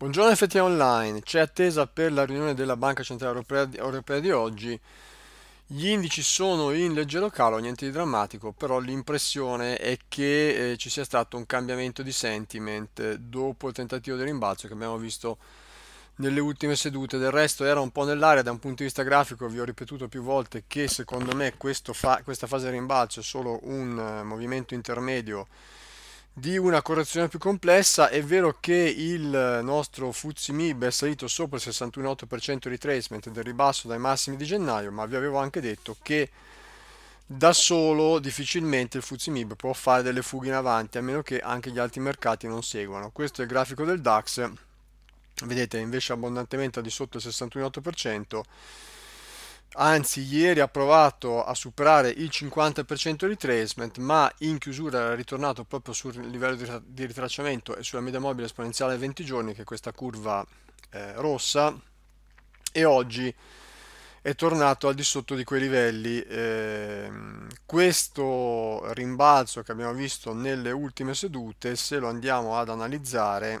Buongiorno FT Online, c'è attesa per la riunione della Banca Centrale Europea, Europea di, oggi. Gli indici sono in leggero calo, niente di drammatico, però l'impressione è che eh, ci sia stato un cambiamento di sentiment dopo il tentativo di rimbalzo che abbiamo visto nelle ultime sedute. Del resto era un po' nell'aria da un punto di vista grafico, vi ho ripetuto più volte che secondo me fa, questa fase di rimbalzo è solo un uh, movimento intermedio di una correzione più complessa è vero che il nostro FTSE MIB è salito sopra il 61,8% retracement del ribasso dai massimi di gennaio ma vi avevo anche detto che da solo difficilmente il FTSE MIB può fare delle fughe in avanti a meno che anche gli altri mercati non seguano questo è il grafico del DAX vedete invece abbondantemente al di sotto il 61,8% anzi ieri ha provato a superare il 50% di retracement ma in chiusura era ritornato proprio sul livello di, di ritracciamento e sulla media mobile esponenziale 20 giorni che è questa curva eh, rossa e oggi è tornato al di sotto di quei livelli eh, questo rimbalzo che abbiamo visto nelle ultime sedute se lo andiamo ad analizzare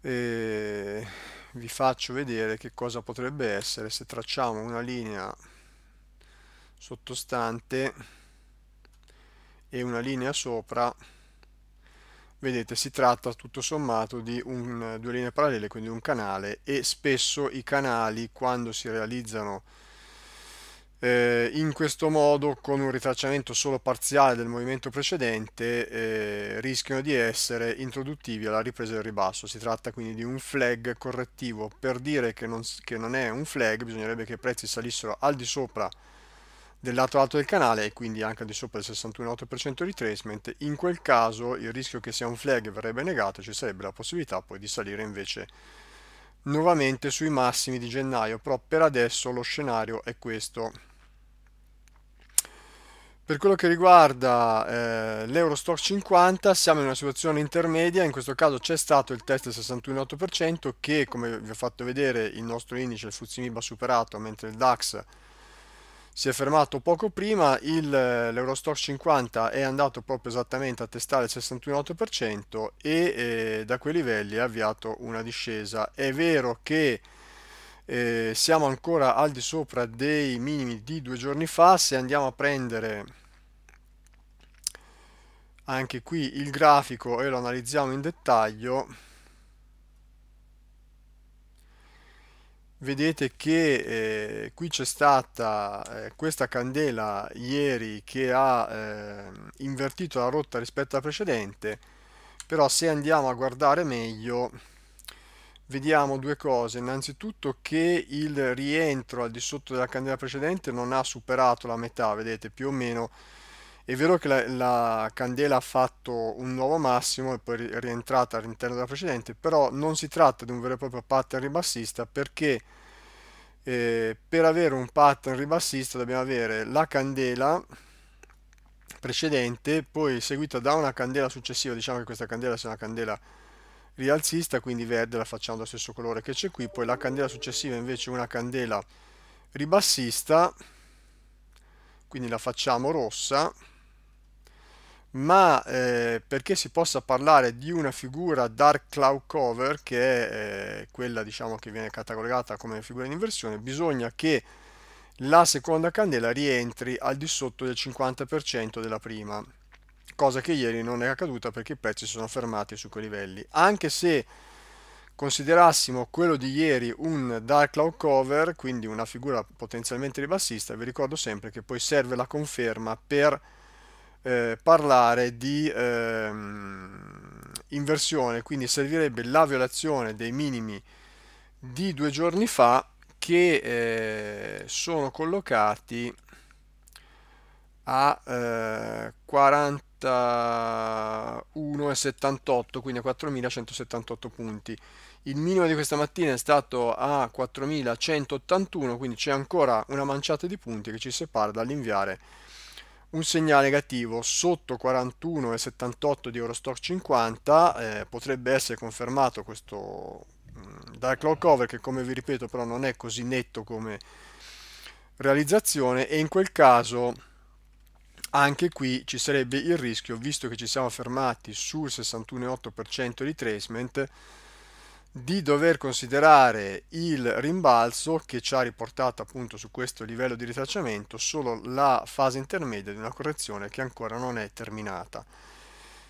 eh, vi faccio vedere che cosa potrebbe essere se tracciamo una linea sottostante e una linea sopra vedete si tratta tutto sommato di un, due linee parallele quindi un canale e spesso i canali quando si realizzano eh, in questo modo con un ritracciamento solo parziale del movimento precedente eh, rischiano di essere introduttivi alla ripresa del ribasso si tratta quindi di un flag correttivo per dire che non, che non è un flag bisognerebbe che i prezzi salissero al di sopra del lato alto del canale e quindi anche al di sopra del 61,8% retracement, in quel caso il rischio che sia un flag verrebbe negato, ci sarebbe la possibilità poi di salire invece nuovamente sui massimi di gennaio, però per adesso lo scenario è questo. Per quello che riguarda eh, l'Eurostore 50 siamo in una situazione intermedia, in questo caso c'è stato il test del 61,8% che come vi ho fatto vedere il nostro indice, il Fuzimib ha superato mentre il DAX si è fermato poco prima, eh, l'Eurostock 50 è andato proprio esattamente a testare il 61,8% e eh, da quei livelli ha avviato una discesa. È vero che eh, siamo ancora al di sopra dei minimi di due giorni fa, se andiamo a prendere anche qui il grafico e lo analizziamo in dettaglio vedete che eh, qui c'è stata eh, questa candela ieri che ha eh, invertito la rotta rispetto alla precedente però se andiamo a guardare meglio vediamo due cose innanzitutto che il rientro al di sotto della candela precedente non ha superato la metà vedete più o meno è vero che la, la, candela ha fatto un nuovo massimo e poi è rientrata all'interno della precedente, però non si tratta di un vero e proprio pattern ribassista perché eh, per avere un pattern ribassista dobbiamo avere la candela precedente, poi seguita da una candela successiva, diciamo che questa candela sia una candela rialzista, quindi verde la facciamo dello stesso colore che c'è qui, poi la candela successiva invece una candela ribassista, quindi la facciamo rossa, ma eh, perché si possa parlare di una figura dark cloud cover che è eh, quella diciamo che viene catalogata come figura in inversione bisogna che la seconda candela rientri al di sotto del 50% della prima cosa che ieri non è accaduta perché i prezzi sono fermati su quei livelli anche se considerassimo quello di ieri un dark cloud cover quindi una figura potenzialmente ribassista vi ricordo sempre che poi serve la conferma per eh, parlare di ehm, inversione, quindi servirebbe la violazione dei minimi di due giorni fa che eh, sono collocati a eh, 41,78 quindi a 4178 punti il minimo di questa mattina è stato a 4181 quindi c'è ancora una manciata di punti che ci separa dall'inviare un segnale negativo sotto 41,78 di Eurostock 50 eh, potrebbe essere confermato questo mm, dark clock over che come vi ripeto però non è così netto come realizzazione e in quel caso anche qui ci sarebbe il rischio visto che ci siamo fermati sul 61,8% di tracement di dover considerare il rimbalzo che ci ha riportato appunto su questo livello di ritracciamento solo la fase intermedia di una correzione che ancora non è terminata.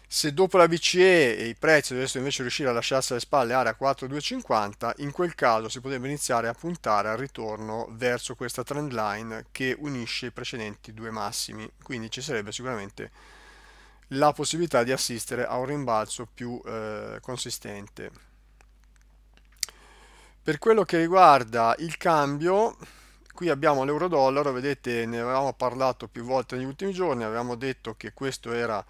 Se dopo la BCE i prezzi dovessero invece riuscire a lasciarsi alle spalle area 4250, in quel caso si potrebbe iniziare a puntare al ritorno verso questa trend line che unisce i precedenti due massimi, quindi ci sarebbe sicuramente la possibilità di assistere a un rimbalzo più eh, consistente. Per quello che riguarda il cambio, qui abbiamo l'euro-dollaro, vedete ne avevamo parlato più volte negli ultimi giorni, avevamo detto che questo era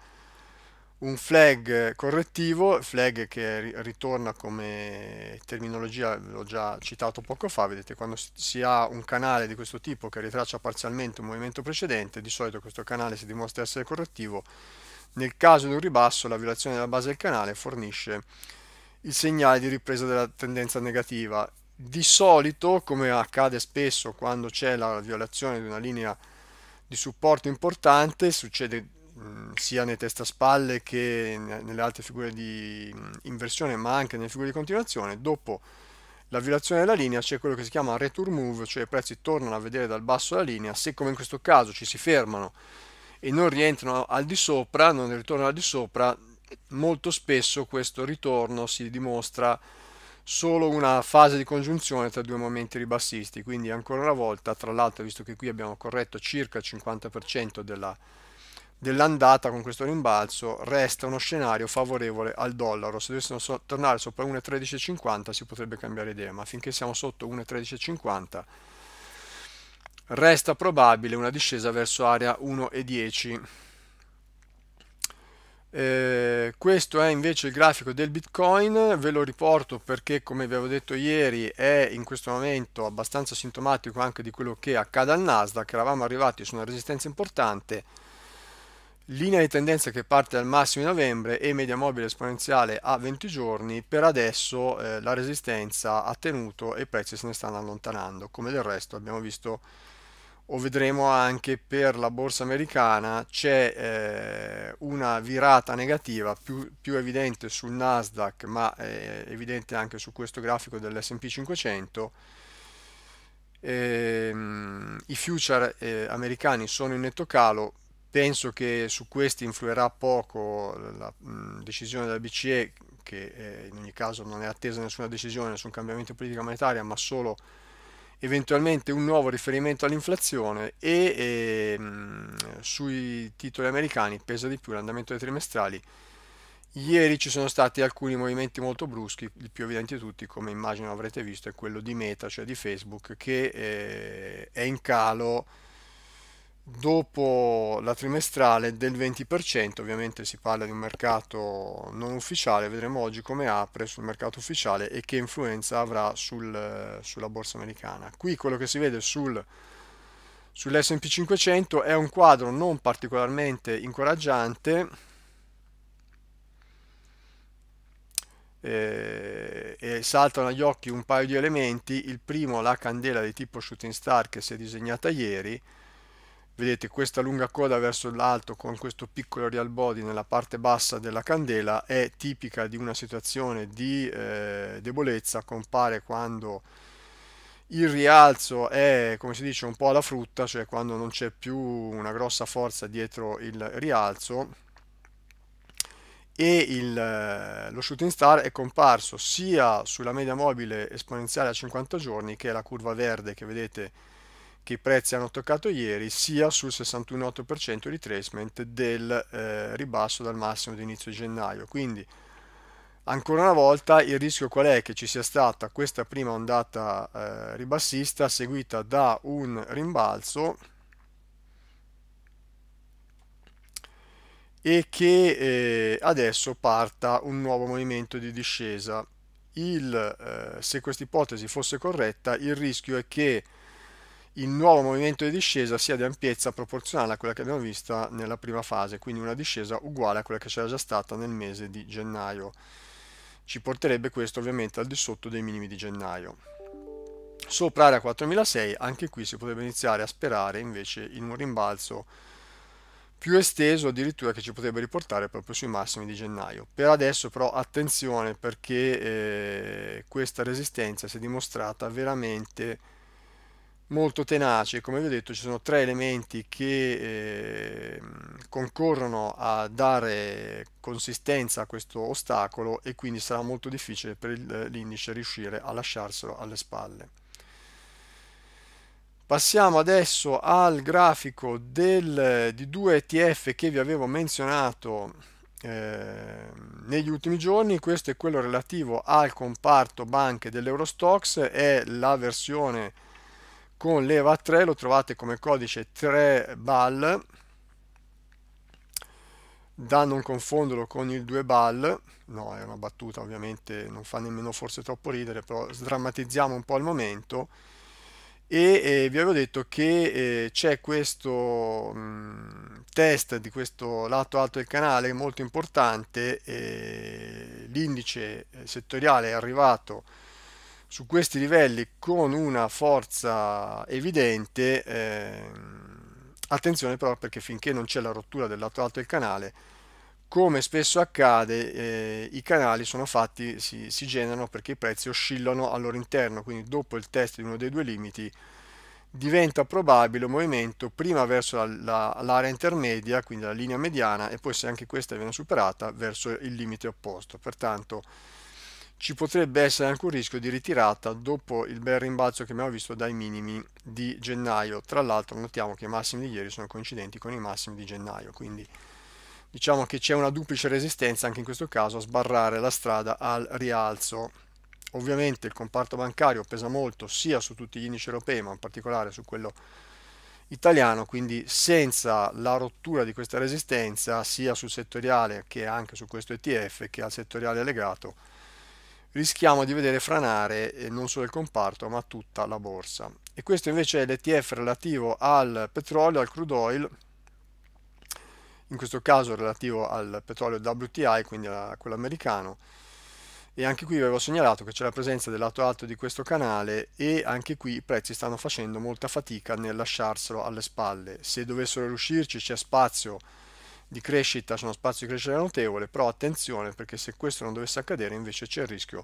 un flag correttivo, flag che ritorna come terminologia, l'ho già citato poco fa, vedete quando si ha un canale di questo tipo che ritraccia parzialmente un movimento precedente, di solito questo canale si dimostra essere correttivo, nel caso di un ribasso la violazione della base del canale fornisce il segnale di ripresa della tendenza negativa. Di solito, come accade spesso quando c'è la violazione di una linea di supporto importante, succede mh, sia nei testaspalle che nelle altre figure di inversione, ma anche nelle figure di continuazione, dopo la violazione della linea c'è quello che si chiama return move, cioè i prezzi tornano a vedere dal basso la linea, se come in questo caso ci si fermano e non rientrano al di sopra, non ritornano al di sopra, molto spesso questo ritorno si dimostra solo una fase di congiunzione tra due momenti ribassisti, quindi ancora una volta, tra l'altro visto che qui abbiamo corretto circa il 50% della, dell'andata con questo rimbalzo, resta uno scenario favorevole al dollaro, se dovessimo so tornare sopra 1,1350 si potrebbe cambiare idea, ma finché siamo sotto 1,1350 resta probabile una discesa verso area 1,10 eh, questo è invece il grafico del Bitcoin, ve lo riporto perché come vi avevo detto ieri è in questo momento abbastanza sintomatico anche di quello che accade al Nasdaq, eravamo arrivati su una resistenza importante, linea di tendenza che parte dal massimo di novembre e media mobile esponenziale a 20 giorni, per adesso eh, la resistenza ha tenuto e i prezzi se ne stanno allontanando, come del resto abbiamo visto o vedremo anche per la borsa americana c'è eh, una virata negativa più, più, evidente sul Nasdaq ma eh, evidente anche su questo grafico dell'S&P 500 eh, i future eh, americani sono in netto calo penso che su questi influirà poco la mh, mm, decisione della BCE che eh, in ogni caso non è attesa nessuna decisione, nessun cambiamento di politica monetaria ma solo eventualmente un nuovo riferimento all'inflazione e, e ehm, mh, sui titoli americani pesa di più l'andamento dei trimestrali. Ieri ci sono stati alcuni movimenti molto bruschi, il più evidente di tutti, come immagino avrete visto, è quello di Meta, cioè di Facebook, che eh, è in calo dopo la trimestrale del 20%, ovviamente si parla di un mercato non ufficiale, vedremo oggi come apre sul mercato ufficiale e che influenza avrà sul, sulla borsa americana. Qui quello che si vede sul, sull'S&P 500 è un quadro non particolarmente incoraggiante, eh, e saltano agli occhi un paio di elementi, il primo la candela di tipo shooting star che si è disegnata ieri, vedete questa lunga coda verso l'alto con questo piccolo real body nella parte bassa della candela è tipica di una situazione di eh, debolezza, compare quando il rialzo è come si dice un po' alla frutta, cioè quando non c'è più una grossa forza dietro il rialzo e il, eh, lo shooting star è comparso sia sulla media mobile esponenziale a 50 giorni che è la curva verde che vedete che i prezzi hanno toccato ieri sia sul 61,8% di retracement del eh, ribasso dal massimo di inizio gennaio. Quindi ancora una volta il rischio qual è? Che ci sia stata questa prima ondata eh, ribassista seguita da un rimbalzo e che eh, adesso parta un nuovo movimento di discesa. Il, eh, se questa ipotesi fosse corretta, il rischio è che il nuovo movimento di discesa sia di ampiezza proporzionale a quella che abbiamo visto nella prima fase, quindi una discesa uguale a quella che c'era già stata nel mese di gennaio. Ci porterebbe questo ovviamente al di sotto dei minimi di gennaio. Sopra area 4006 anche qui si potrebbe iniziare a sperare invece in un rimbalzo più esteso addirittura che ci potrebbe riportare proprio sui massimi di gennaio. Per adesso però attenzione perché eh, questa resistenza si è dimostrata veramente molto tenace. Come vi ho detto, ci sono tre elementi che ehm, concorrono a dare consistenza a questo ostacolo e quindi sarà molto difficile per l'indice riuscire a lasciarselo alle spalle. Passiamo adesso al grafico del, di due ETF che vi avevo menzionato eh, negli ultimi giorni, questo è quello relativo al comparto banche dell'Eurostox, è la versione con l'EVA 3 lo trovate come codice 3 BAL da non confonderlo con il 2 BAL no è una battuta ovviamente non fa nemmeno forse troppo ridere però sdrammatizziamo un po' al momento e eh, vi avevo detto che eh, c'è questo mh, mm, test di questo lato alto del canale molto importante eh, l'indice settoriale è arrivato su questi livelli con una forza evidente eh, attenzione però perché finché non c'è la rottura del lato alto del canale come spesso accade eh, i canali sono fatti si, si generano perché i prezzi oscillano al loro interno quindi dopo il test di uno dei due limiti diventa probabile un movimento prima verso l'area la, la, intermedia, quindi la linea mediana, e poi se anche questa viene superata verso il limite opposto. Pertanto ci potrebbe essere anche un rischio di ritirata dopo il bel rimbalzo che abbiamo visto dai minimi di gennaio. Tra l'altro notiamo che i massimi di ieri sono coincidenti con i massimi di gennaio, quindi diciamo che c'è una duplice resistenza anche in questo caso a sbarrare la strada al rialzo. Ovviamente il comparto bancario pesa molto sia su tutti gli indici europei, ma in particolare su quello italiano, quindi senza la rottura di questa resistenza sia sul settoriale che anche su questo ETF che al settoriale legato rischiamo di vedere franare eh, non solo il comparto ma tutta la borsa. E questo invece è l'ETF relativo al petrolio, al crude oil, in questo caso relativo al petrolio WTI, quindi a quello americano. E anche qui vi avevo segnalato che c'è la presenza del lato alto di questo canale e anche qui i prezzi stanno facendo molta fatica nel lasciarselo alle spalle. Se dovessero riuscirci c'è spazio di crescita, sono uno spazio di crescita notevole, però attenzione perché se questo non dovesse accadere invece c'è il rischio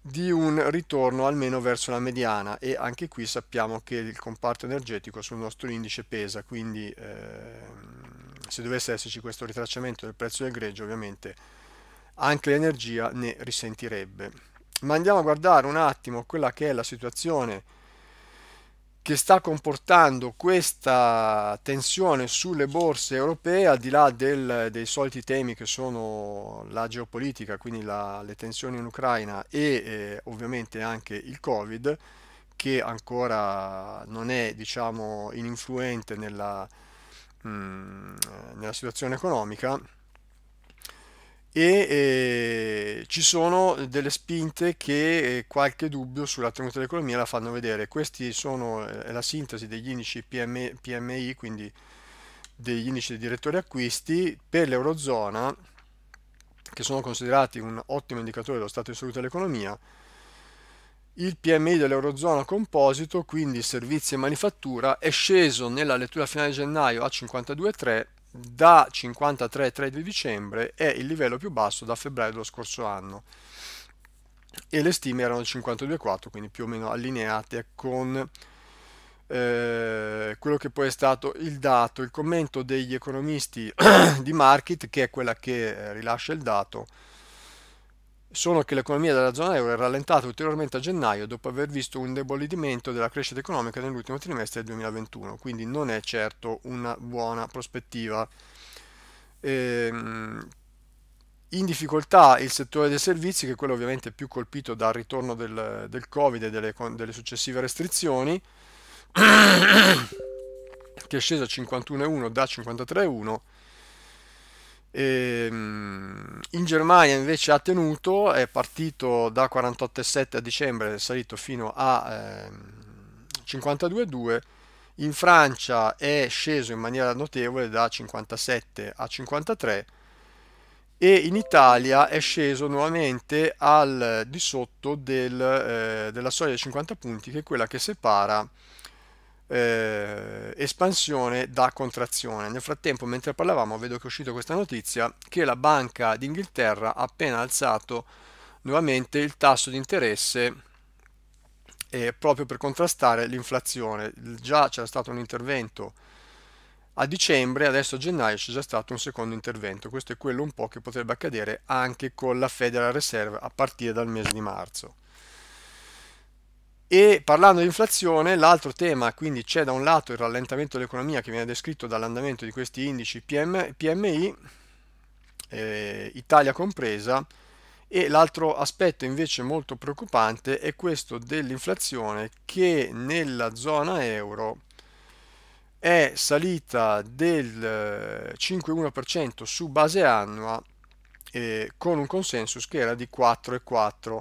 di un ritorno almeno verso la mediana e anche qui sappiamo che il comparto energetico sul nostro indice pesa, quindi eh, se dovesse esserci questo ritracciamento del prezzo del greggio ovviamente anche l'energia ne risentirebbe. Ma andiamo a guardare un attimo quella che è la situazione che sta comportando questa tensione sulle borse europee, al di là del, dei soliti temi che sono la geopolitica, quindi la, le tensioni in Ucraina e eh, ovviamente anche il Covid, che ancora non è diciamo, ininfluente nella, mh, mm, nella situazione economica, e eh, ci sono delle spinte che eh, qualche dubbio sulla tenuta dell'economia la fanno vedere. Questi sono eh, la sintesi degli indici PM, PMI, quindi degli indici dei direttori acquisti per l'Eurozona, che sono considerati un ottimo indicatore dello stato di salute dell'economia. Il PMI dell'Eurozona composito, quindi servizi e manifattura, è sceso nella lettura finale di gennaio a 52,3 da 53,3 di dicembre è il livello più basso da febbraio dello scorso anno e le stime erano 52,4 quindi più o meno allineate con eh, quello che poi è stato il dato il commento degli economisti di market che è quella che eh, rilascia il dato sono che l'economia della zona euro è rallentata ulteriormente a gennaio dopo aver visto un indebolimento della crescita economica nell'ultimo trimestre del 2021, quindi non è certo una buona prospettiva. Ehm, in difficoltà il settore dei servizi, che è quello ovviamente più colpito dal ritorno del, del Covid e delle, delle successive restrizioni, che è sceso a 51,1 da 53,1 Ehm, in Germania invece ha tenuto, è partito da 48,7 a dicembre, è salito fino a 52,2, ehm, in Francia è sceso in maniera notevole da 57 a 53 e in Italia è sceso nuovamente al di sotto del, eh, della soglia di 50 punti che è quella che separa eh, espansione da contrazione. Nel frattempo, mentre parlavamo, vedo che è uscita questa notizia che la Banca d'Inghilterra ha appena alzato nuovamente il tasso di interesse eh, proprio per contrastare l'inflazione. Già c'era stato un intervento a dicembre, adesso a gennaio c'è già stato un secondo intervento. Questo è quello un po' che potrebbe accadere anche con la Federal Reserve a partire dal mese di marzo. E parlando di inflazione, l'altro tema, quindi c'è da un lato il rallentamento dell'economia che viene descritto dall'andamento di questi indici PM, PMI, eh, Italia compresa, e l'altro aspetto invece molto preoccupante è questo dell'inflazione che nella zona euro è salita del 5,1% eh, su base annua eh, con un consensus che era di 4,4%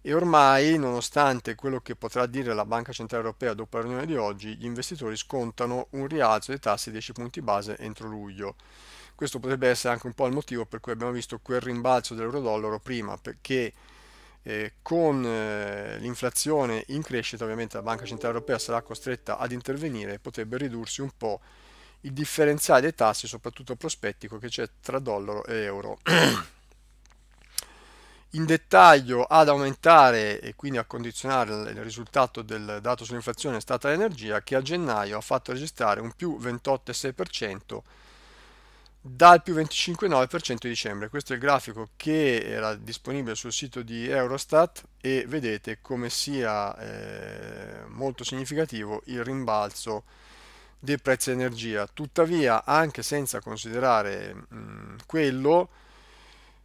e ormai, nonostante quello che potrà dire la Banca Centrale Europea dopo la riunione di oggi, gli investitori scontano un rialzo dei tassi 10 punti base entro luglio. Questo potrebbe essere anche un po' il motivo per cui abbiamo visto quel rimbalzo dell'euro-dollaro prima, perché eh, con eh, l'inflazione in crescita ovviamente la Banca Centrale Europea sarà costretta ad intervenire e potrebbe ridursi un po' il differenziale dei tassi, soprattutto prospettico, che c'è tra dollaro e euro. in dettaglio ad aumentare e quindi a condizionare il risultato del dato sull'inflazione è stata l'energia che a gennaio ha fatto registrare un più 28,6% dal più 25,9% di dicembre. Questo è il grafico che era disponibile sul sito di Eurostat e vedete come sia eh, molto significativo il rimbalzo dei prezzi energia. Tuttavia, anche senza considerare mh, quello,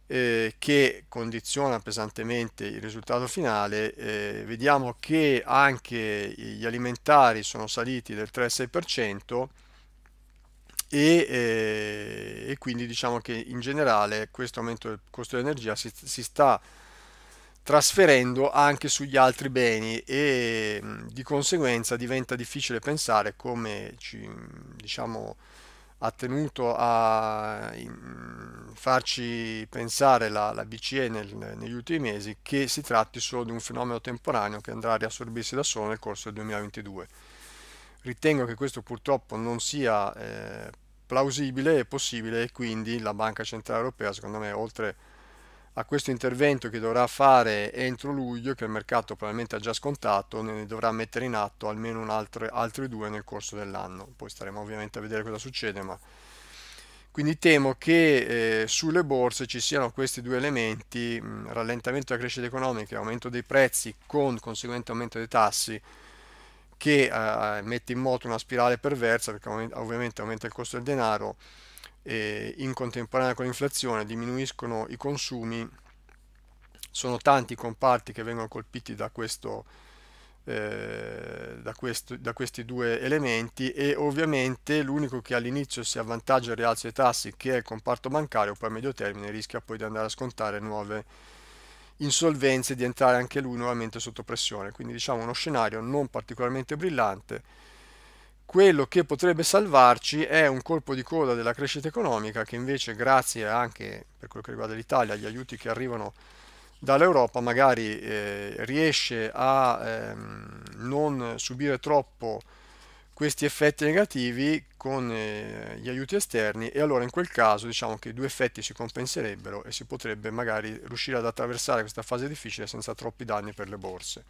eh, che condiziona pesantemente il risultato finale, eh, vediamo che anche gli alimentari sono saliti del 3,6% e, eh, e, quindi diciamo che in generale questo aumento del costo dell'energia si, si sta trasferendo anche sugli altri beni e di conseguenza diventa difficile pensare come ci, diciamo, ha tenuto a farci pensare la, la BCE nel, negli ultimi mesi che si tratti solo di un fenomeno temporaneo che andrà a riassorbirsi da solo nel corso del 2022. Ritengo che questo purtroppo non sia eh, plausibile e possibile e quindi la Banca Centrale Europea secondo me oltre a a questo intervento che dovrà fare entro luglio, che il mercato probabilmente ha già scontato, ne dovrà mettere in atto almeno un altro, altri due nel corso dell'anno. Poi staremo ovviamente a vedere cosa succede, ma quindi temo che eh, sulle borse ci siano questi due elementi, mh, rallentamento della crescita economica e aumento dei prezzi con conseguente aumento dei tassi, che eh, mette in moto una spirale perversa perché ovviamente aumenta il costo del denaro eh, in contemporanea con l'inflazione, diminuiscono i consumi, sono tanti i comparti che vengono colpiti da, questo, eh, da, questo, da questi due elementi e ovviamente l'unico che all'inizio si avvantaggia il rialzo dei tassi che è il comparto bancario, poi a medio termine rischia poi di andare a scontare nuove insolvenze e di entrare anche lui nuovamente sotto pressione, quindi diciamo uno scenario non particolarmente brillante quello che potrebbe salvarci è un colpo di coda della crescita economica che invece grazie anche per quello che riguarda l'Italia agli aiuti che arrivano dall'Europa magari eh, riesce a ehm, non subire troppo questi effetti negativi con eh, gli aiuti esterni e allora in quel caso diciamo che i due effetti si compenserebbero e si potrebbe magari riuscire ad attraversare questa fase difficile senza troppi danni per le borse.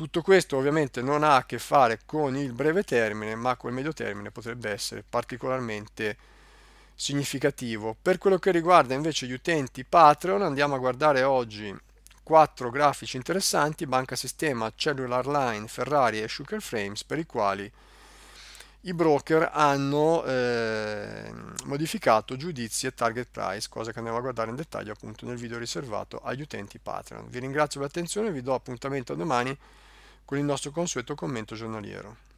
Tutto questo ovviamente non ha a che fare con il breve termine, ma col medio termine potrebbe essere particolarmente significativo. Per quello che riguarda invece gli utenti Patreon, andiamo a guardare oggi quattro grafici interessanti, banca sistema, cellular line, Ferrari e Sugar Frames, per i quali i broker hanno eh, modificato giudizi e target price, cosa che andiamo a guardare in dettaglio appunto nel video riservato agli utenti Patreon. Vi ringrazio per l'attenzione, vi do appuntamento a domani con il nostro consueto commento giornaliero.